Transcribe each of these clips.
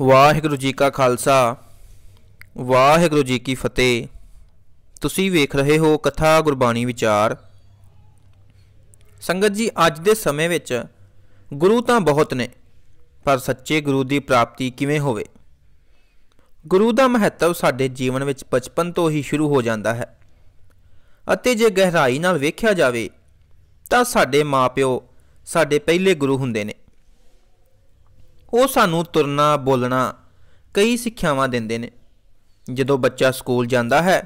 ਵਾਹਿਗੁਰੂ ਜੀ ਕਾ ਖਾਲਸਾ ਵਾਹਿਗੁਰੂ ਜੀ ਕੀ ਫਤਿਹ ਤੁਸੀਂ ਵੇਖ ਰਹੇ ਹੋ ਕਥਾ ਗੁਰਬਾਣੀ ਵਿਚਾਰ ਸੰਗਤ ਜੀ ਅੱਜ ਦੇ ਸਮੇਂ ਵਿੱਚ ਗੁਰੂ ਤਾਂ ਬਹੁਤ ਨੇ ਪਰ ਸੱਚੇ ਗੁਰੂ ਦੀ ਪ੍ਰਾਪਤੀ ਕਿਵੇਂ ਹੋਵੇ ਗੁਰੂ ਦਾ ਮਹੱਤਵ ਸਾਡੇ ਜੀਵਨ ਵਿੱਚ ਬਚਪਨ ਤੋਂ ਹੀ ਸ਼ੁਰੂ ਹੋ ਜਾਂਦਾ ਹੈ ਅਤੇ ਜੇ ਗਹਿਰਾਈ ਨਾਲ ਵੇਖਿਆ ਜਾਵੇ ਤਾਂ ਸਾਡੇ ਮਾਪਿਓ ਸਾਡੇ ਪਹਿਲੇ ਗੁਰੂ ਹੁੰਦੇ ਨੇ ਉਹ ਸਾਨੂੰ ਤੁਰਨਾ ਬੋਲਣਾ ਕਈ ਸਿੱਖਿਆਵਾਂ ਦਿੰਦੇ ਨੇ ਜਦੋਂ ਬੱਚਾ ਸਕੂਲ ਜਾਂਦਾ ਹੈ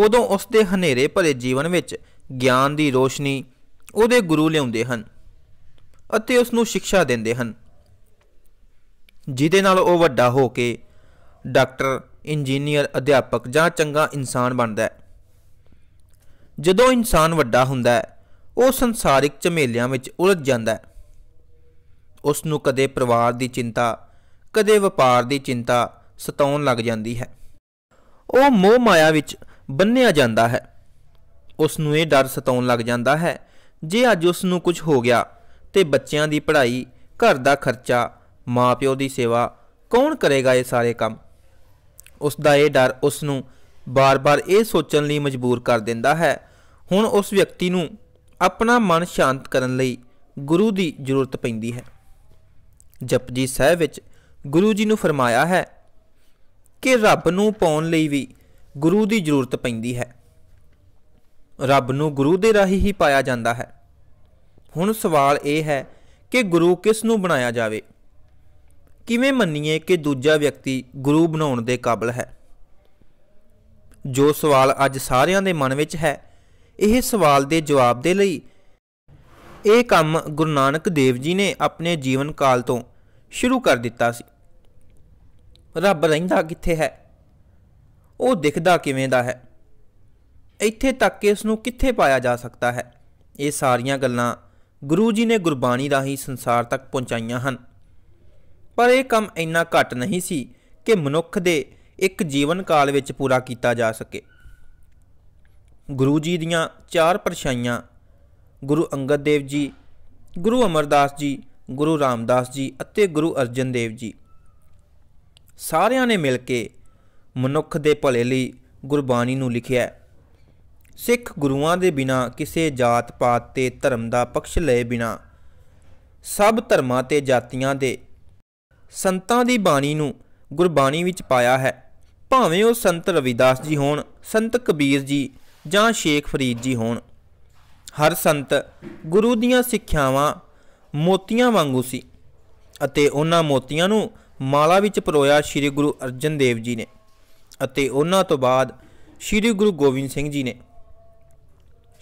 ਉਦੋਂ ਉਸ ਦੇ ਹਨੇਰੇ ਭਰੇ ਜੀਵਨ ਵਿੱਚ ਗਿਆਨ ਦੀ ਰੋਸ਼ਨੀ ਉਹਦੇ ਗੁਰੂ ਲਿਆਉਂਦੇ ਹਨ ਅਤੇ ਉਸ ਨੂੰ ਸਿੱਖਿਆ ਦਿੰਦੇ ਹਨ ਜਿਹਦੇ ਨਾਲ ਉਹ ਵੱਡਾ ਹੋ ਕੇ ਡਾਕਟਰ ਇੰਜੀਨੀਅਰ ਅਧਿਆਪਕ ਜਾਂ ਚੰਗਾ ਇਨਸਾਨ ਬਣਦਾ ਹੈ ਜਦੋਂ ਇਨਸਾਨ ਵੱਡਾ ਹੁੰਦਾ ਹੈ ਉਹ ਸੰਸਾਰਿਕ ਝਮੇਲਿਆਂ ਵਿੱਚ ਉਲਝ ਜਾਂਦਾ ਹੈ ਉਸ ਨੂੰ ਕਦੇ ਪਰਿਵਾਰ ਦੀ ਚਿੰਤਾ ਕਦੇ ਵਪਾਰ ਦੀ ਚਿੰਤਾ ਸਤਾਉਣ ਲੱਗ ਜਾਂਦੀ ਹੈ ਉਹ ਮੋਹ ਮਾਇਆ ਵਿੱਚ ਬੰਨਿਆ ਜਾਂਦਾ ਹੈ ਉਸ ਨੂੰ ਇਹ ਡਰ ਸਤਾਉਣ ਲੱਗ ਜਾਂਦਾ ਹੈ ਜੇ ਅੱਜ ਉਸ ਨੂੰ ਕੁਝ ਹੋ ਗਿਆ ਤੇ ਬੱਚਿਆਂ ਦੀ ਪੜ੍ਹਾਈ ਘਰ ਦਾ ਖਰਚਾ ਮਾਪਿਓ ਦੀ ਸੇਵਾ ਕੌਣ ਕਰੇਗਾ ਇਹ ਸਾਰੇ ਕੰਮ ਉਸ ਦਾ ਇਹ ਡਰ ਉਸ ਨੂੰ ਬਾਰ-ਬਾਰ ਇਹ ਸੋਚਣ ਲਈ ਮਜਬੂਰ ਕਰ ਦਿੰਦਾ ਹੈ ਹੁਣ ਉਸ ਵਿਅਕਤੀ ਨੂੰ ਆਪਣਾ ਮਨ ਸ਼ਾਂਤ ਕਰਨ ਲਈ ਗੁਰੂ ਦੀ ਜ਼ਰੂਰਤ ਪੈਂਦੀ ਹੈ ਜਪਜੀ ਸਾਹਿਬ ਵਿੱਚ ਗੁਰੂ ਜੀ ਨੂੰ ਫਰਮਾਇਆ ਹੈ ਕਿ ਰੱਬ ਨੂੰ ਪਾਉਣ ਲਈ ਵੀ ਗੁਰੂ ਦੀ ਜ਼ਰੂਰਤ ਪੈਂਦੀ ਹੈ ਰੱਬ ਨੂੰ ਗੁਰੂ ਦੇ ਰਾਹੀ ਹੀ ਪਾਇਆ ਜਾਂਦਾ ਹੈ ਹੁਣ ਸਵਾਲ ਇਹ ਹੈ ਕਿ ਗੁਰੂ ਕਿਸ ਨੂੰ ਬਣਾਇਆ ਜਾਵੇ ਕਿਵੇਂ ਮੰਨੀਏ ਕਿ ਦੂਜਾ ਵਿਅਕਤੀ ਗੁਰੂ ਬਣਾਉਣ ਦੇ ਕਾਬਿਲ ਹੈ ਜੋ ਸਵਾਲ ਅੱਜ ਸਾਰਿਆਂ ਦੇ ਮਨ ਵਿੱਚ ਹੈ ਇਹ ਸਵਾਲ ਦੇ ਜਵਾਬ ਦੇ ਲਈ ਇਹ ਕੰਮ ਗੁਰੂ ਨਾਨਕ ਦੇਵ ਜੀ ਨੇ ਆਪਣੇ ਜੀਵਨ ਕਾਲ ਤੋਂ ਸ਼ੁਰੂ ਕਰ ਦਿੱਤਾ ਸੀ ਰੱਬ ਰਹਿੰਦਾ ਕਿੱਥੇ ਹੈ ਉਹ ਦਿਖਦਾ ਕਿਵੇਂ ਦਾ ਹੈ ਇੱਥੇ ਤੱਕ ਕਿ ਉਸ ਨੂੰ ਕਿੱਥੇ ਪਾਇਆ ਜਾ ਸਕਦਾ ਹੈ ਇਹ ਸਾਰੀਆਂ ਗੱਲਾਂ ਗੁਰੂ ਜੀ ਨੇ ਗੁਰਬਾਣੀ ਰਾਹੀਂ ਸੰਸਾਰ ਤੱਕ ਪਹੁੰਚਾਈਆਂ ਹਨ ਪਰ ਇਹ ਕੰਮ ਇੰਨਾ ਘੱਟ ਨਹੀਂ ਸੀ ਕਿ ਮਨੁੱਖ ਦੇ ਇੱਕ ਜੀਵਨ ਕਾਲ ਵਿੱਚ ਪੂਰਾ ਕੀਤਾ ਜਾ ਸਕੇ ਗੁਰੂ ਜੀ ਦੀਆਂ ਚਾਰ ਪਰਛਾਈਆਂ ਗੁਰੂ ਅੰਗਦ ਦੇਵ ਜੀ ਗੁਰੂ ਅਮਰਦਾਸ ਜੀ ਗੁਰੂ ਰਾਮਦਾਸ ਜੀ ਅਤੇ ਗੁਰੂ ਅਰਜਨ ਦੇਵ ਜੀ ਸਾਰਿਆਂ ਨੇ ਮਿਲ ਕੇ ਮਨੁੱਖ ਦੇ ਭਲੇ ਲਈ ਗੁਰਬਾਣੀ ਨੂੰ ਲਿਖਿਆ ਸਿੱਖ ਗੁਰੂਆਂ ਦੇ ਬਿਨਾ ਕਿਸੇ ਜਾਤ ਪਾਤ ਤੇ ਧਰਮ ਦਾ ਪਖਸ਼ ਲਏ ਬਿਨਾ ਸਭ ਧਰਮਾਂ ਤੇ ਜਾਤੀਆਂ ਦੇ ਸੰਤਾਂ ਦੀ ਬਾਣੀ ਨੂੰ ਗੁਰਬਾਣੀ ਵਿੱਚ ਪਾਇਆ ਹੈ ਭਾਵੇਂ ਉਹ ਸੰਤ ਰਵਿਦਾਸ ਜੀ ਹੋਣ ਸੰਤ ਕਬੀਰ ਜੀ ਜਾਂ ਸ਼ੇਖ ਫਰੀਦ ਜੀ ਹੋਣ ਹਰ ਸੰਤ ਗੁਰੂ ਦੀਆਂ ਸਿੱਖਿਆਵਾਂ ਮੋਤੀਆਂ ਵਾਂਗੂ ਸੀ ਅਤੇ ਉਹਨਾਂ ਮੋਤੀਆਂ ਨੂੰ ਮਾਲਾ ਵਿੱਚ ਪਰੋਇਆ ਸ੍ਰੀ ਗੁਰੂ ਅਰਜਨ ਦੇਵ ਜੀ ਨੇ ਅਤੇ ਉਹਨਾਂ ਤੋਂ ਬਾਅਦ ਸ੍ਰੀ ਗੁਰੂ ਗੋਬਿੰਦ ਸਿੰਘ ਜੀ ਨੇ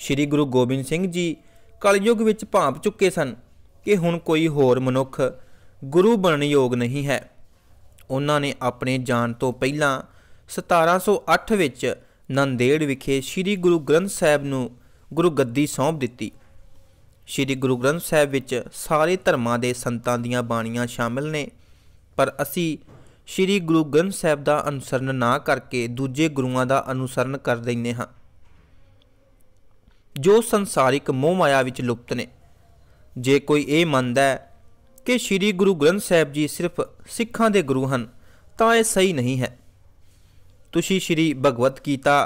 ਸ੍ਰੀ ਗੁਰੂ ਗੋਬਿੰਦ ਸਿੰਘ ਜੀ ਕਲਯੁਗ ਵਿੱਚ ਭਾਂਪ ਚੁੱਕੇ ਸਨ ਕਿ ਹੁਣ ਕੋਈ ਹੋਰ ਮਨੁੱਖ ਗੁਰੂ ਬਣਨ ਯੋਗ ਨਹੀਂ ਹੈ ਉਹਨਾਂ ਨੇ ਆਪਣੇ ਜਾਣ ਤੋਂ ਪਹਿਲਾਂ 1708 ਵਿੱਚ ਨੰਦੇੜ ਵਿਖੇ ਸ੍ਰੀ ਗੁਰੂ ਗ੍ਰੰਥ ਸਾਹਿਬ ਨੂੰ ਗੁਰੂ ਗੱਦੀ ਸੌਂਪ ਦਿੱਤੀ ਸ੍ਰੀ ਗੁਰੂ ਗ੍ਰੰਥ ਸਾਹਿਬ ਵਿੱਚ ਸਾਰੇ ਧਰਮਾਂ ਦੇ ਸੰਤਾਂ ਦੀਆਂ ਬਾਣੀਆਂ ਸ਼ਾਮਿਲ ਨੇ ਪਰ ਅਸੀਂ ਸ੍ਰੀ ਗੁਰੂ ਗ੍ਰੰਥ ਸਾਹਿਬ ਦਾ ਅਨੁਸਰਨ ਨਾ ਕਰਕੇ ਦੂਜੇ ਗੁਰੂਆਂ ਦਾ ਅਨੁਸਰਨ ਕਰ ਦਿੰਨੇ ਹਾਂ ਜੋ ਸੰਸਾਰਿਕ ਮੋਹ ਮਾਇਆ ਵਿੱਚ ਲੁਪਤ ਨੇ ਜੇ ਕੋਈ ਇਹ ਮੰਨਦਾ ਹੈ ਕਿ ਸ੍ਰੀ ਗੁਰੂ ਗ੍ਰੰਥ ਸਾਹਿਬ ਜੀ ਸਿਰਫ ਸਿੱਖਾਂ ਦੇ ਗੁਰੂ ਹਨ ਤਾਂ ਇਹ ਸਹੀ ਨਹੀਂ ਹੈ ਤੁਸੀਂ ਸ੍ਰੀ ਭਗਵਤ ਗੀਤਾ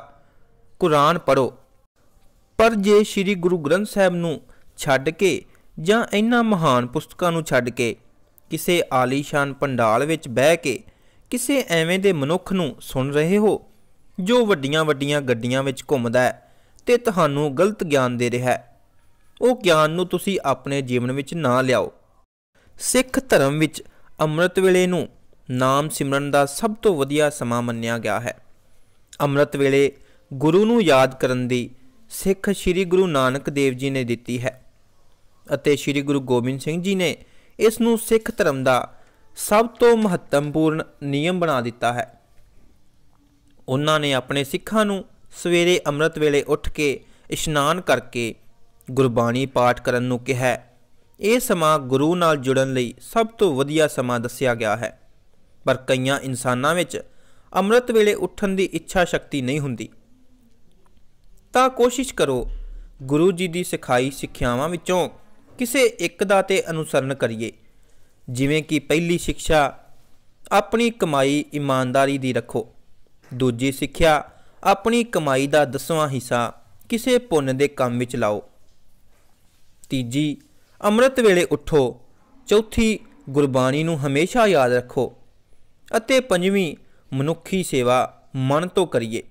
ਕੁਰਾਨ ਪੜੋ ਪਰ ਜੇ ਸ੍ਰੀ ਗੁਰੂ ਗ੍ਰੰਥ ਸਾਹਿਬ ਨੂੰ ਛੱਡ ਕੇ ਜਾਂ ਇਹਨਾਂ ਮਹਾਨ ਪੁਸਤਕਾਂ ਨੂੰ ਛੱਡ ਕੇ ਕਿਸੇ ਆਲੀਸ਼ਾਨ ਪੰਡਾਲ ਵਿੱਚ ਬਹਿ ਕੇ ਕਿਸੇ ਐਵੇਂ ਦੇ ਮਨੁੱਖ ਨੂੰ ਸੁਣ ਰਹੇ ਹੋ ਜੋ ਵੱਡੀਆਂ-ਵੱਡੀਆਂ ਗੱਡੀਆਂ ਵਿੱਚ ਘੁੰਮਦਾ ਹੈ ਤੇ ਤੁਹਾਨੂੰ ਗਲਤ ਗਿਆਨ ਦੇ ਰਿਹਾ ਹੈ ਉਹ ਗਿਆਨ ਨੂੰ ਤੁਸੀਂ ਆਪਣੇ ਜੀਵਨ ਵਿੱਚ ਨਾ ਲਿਆਓ ਸਿੱਖ ਧਰਮ ਵਿੱਚ ਅੰਮ੍ਰਿਤ ਵੇਲੇ ਨੂੰ ਨਾਮ ਸਿਮਰਨ ਦਾ ਸਭ ਤੋਂ ਵਧੀਆ ਸਮਾਂ ਮੰਨਿਆ ਗਿਆ ਹੈ ਅੰਮ੍ਰਿਤ ਵੇਲੇ ਗੁਰੂ ਨੂੰ ਯਾਦ ਕਰਨ ਦੀ ਸਿੱਖ ਸ੍ਰੀ ਗੁਰੂ ਨਾਨਕ ਦੇਵ ਜੀ ਨੇ ਦਿੱਤੀ ਹੈ ਅਤੇ ਸ੍ਰੀ ਗੁਰੂ ਗੋਬਿੰਦ ਸਿੰਘ ਜੀ ਨੇ ਇਸ ਨੂੰ ਸਿੱਖ ਧਰਮ ਦਾ ਸਭ ਤੋਂ ਮਹੱਤਵਪੂਰਨ ਨਿਯਮ ਬਣਾ ਦਿੱਤਾ ਹੈ ਉਹਨਾਂ ਨੇ ਆਪਣੇ ਸਿੱਖਾਂ ਨੂੰ ਸਵੇਰੇ ਅੰਮ੍ਰਿਤ ਵੇਲੇ ਉੱਠ ਕੇ ਇਸ਼ਨਾਨ ਕਰਕੇ ਗੁਰਬਾਣੀ ਪਾਠ ਕਰਨ ਨੂੰ ਕਿਹਾ ਇਹ ਸਮਾਂ ਗੁਰੂ ਨਾਲ ਜੁੜਨ ਲਈ ਸਭ ਤੋਂ ਵਧੀਆ ਸਮਾਂ ਦੱਸਿਆ ਗਿਆ ਹੈ ਪਰ ਕਈਆਂ ਇਨਸਾਨਾਂ ਵਿੱਚ ਅੰਮ੍ਰਿਤ ਵੇਲੇ ਉੱਠਣ ਦੀ ਇੱਛਾ ਸ਼ਕਤੀ ਨਹੀਂ ਹੁੰਦੀ ਤਾਂ ਕੋਸ਼ਿਸ਼ ਕਰੋ ਗੁਰੂ ਜੀ ਦੀ ਸਿਖਾਈ ਸਿੱਖਿਆਵਾਂ ਵਿੱਚੋਂ ਕਿਸੇ ਇੱਕ ਦਾ ਤੇ ਅਨੁਸਰਨ ਕਰੀਏ ਜਿਵੇਂ ਕਿ ਪਹਿਲੀ ਸਿੱਖਿਆ ਆਪਣੀ ਕਮਾਈ ਇਮਾਨਦਾਰੀ ਦੀ ਰੱਖੋ ਦੂਜੀ ਸਿੱਖਿਆ ਆਪਣੀ ਕਮਾਈ ਦਾ ਦਸਵਾਂ ਹਿੱਸਾ ਕਿਸੇ ਪੁੰਨ ਦੇ ਕੰਮ ਵਿੱਚ ਲਾਓ ਤੀਜੀ ਅੰਮ੍ਰਿਤ ਵੇਲੇ ਉੱਠੋ ਚੌਥੀ ਗੁਰਬਾਣੀ ਨੂੰ ਹਮੇਸ਼ਾ ਯਾਦ ਰੱਖੋ ਅਤੇ ਪੰਜਵੀਂ ਮਨੁੱਖੀ ਸੇਵਾ ਮਨ ਤੋਂ ਕਰੀਏ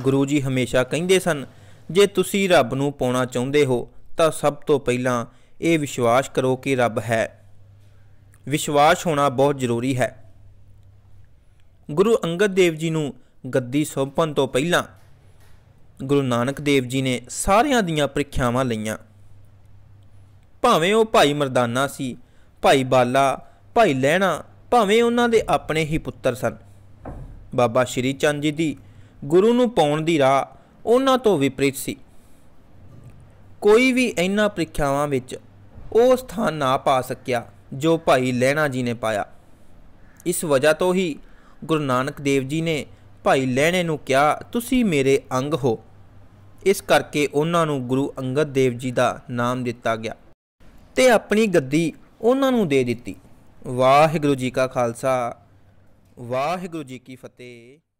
ਗੁਰੂ ਜੀ ਹਮੇਸ਼ਾ ਕਹਿੰਦੇ ਸਨ ਜੇ ਤੁਸੀਂ ਰੱਬ ਨੂੰ ਪਾਉਣਾ ਚਾਹੁੰਦੇ ਹੋ ਤਾਂ ਸਭ ਤੋਂ ਪਹਿਲਾਂ ਇਹ ਵਿਸ਼ਵਾਸ ਕਰੋ ਕਿ ਰੱਬ ਹੈ ਵਿਸ਼ਵਾਸ ਹੋਣਾ ਬਹੁਤ ਜ਼ਰੂਰੀ ਹੈ ਗੁਰੂ ਅੰਗਦ ਦੇਵ ਜੀ ਨੂੰ ਗੱਦੀ ਸੌਂਪਣ ਤੋਂ ਪਹਿਲਾਂ ਗੁਰੂ ਨਾਨਕ ਦੇਵ ਜੀ ਨੇ ਸਾਰਿਆਂ ਦੀਆਂ ਪ੍ਰੀਖਿਆਵਾਂ ਲਈਆਂ ਭਾਵੇਂ ਉਹ ਭਾਈ ਮਰਦਾਨਾ ਸੀ ਭਾਈ ਬਾਲਾ ਭਾਈ ਲੈਣਾ ਭਾਵੇਂ ਉਹਨਾਂ ਦੇ ਆਪਣੇ ਹੀ ਪੁੱਤਰ ਸਨ ਬਾਬਾ ਸ਼੍ਰੀ ਚੰਦ ਜੀ ਦੀ ਗੁਰੂ ਨੂੰ ਪਾਉਣ ਦੀ ਰਾਹ ਉਹਨਾਂ ਤੋਂ ਵਿਪਰੀਤ ਸੀ ਕੋਈ ਵੀ ਇਹਨਾਂ ਪ੍ਰੀਖਿਆਵਾਂ ਵਿੱਚ ਉਹ ਸਥਾਨ ਨਾ ਪਾ ਸਕਿਆ ਜੋ ਭਾਈ ਲਹਿਣਾ ਜੀ ਨੇ ਪਾਇਆ ਇਸ ਵਜ੍ਹਾ ਤੋਂ ਹੀ ਗੁਰੂ ਨਾਨਕ ਦੇਵ ਜੀ ਨੇ ਭਾਈ ਲਹਿਣੇ ਨੂੰ ਕਿਹਾ ਤੁਸੀਂ ਮੇਰੇ ਅੰਗ ਹੋ ਇਸ ਕਰਕੇ ਉਹਨਾਂ ਨੂੰ ਗੁਰੂ ਅੰਗਦ ਦੇਵ ਜੀ ਦਾ ਨਾਮ ਦਿੱਤਾ ਗਿਆ ਤੇ ਆਪਣੀ ਗੱਦੀ ਉਹਨਾਂ ਨੂੰ ਦੇ ਦਿੱਤੀ ਵਾਹਿਗੁਰੂ ਜੀ ਕਾ ਖਾਲਸਾ ਵਾਹਿਗੁਰੂ ਜੀ ਕੀ ਫਤਿਹ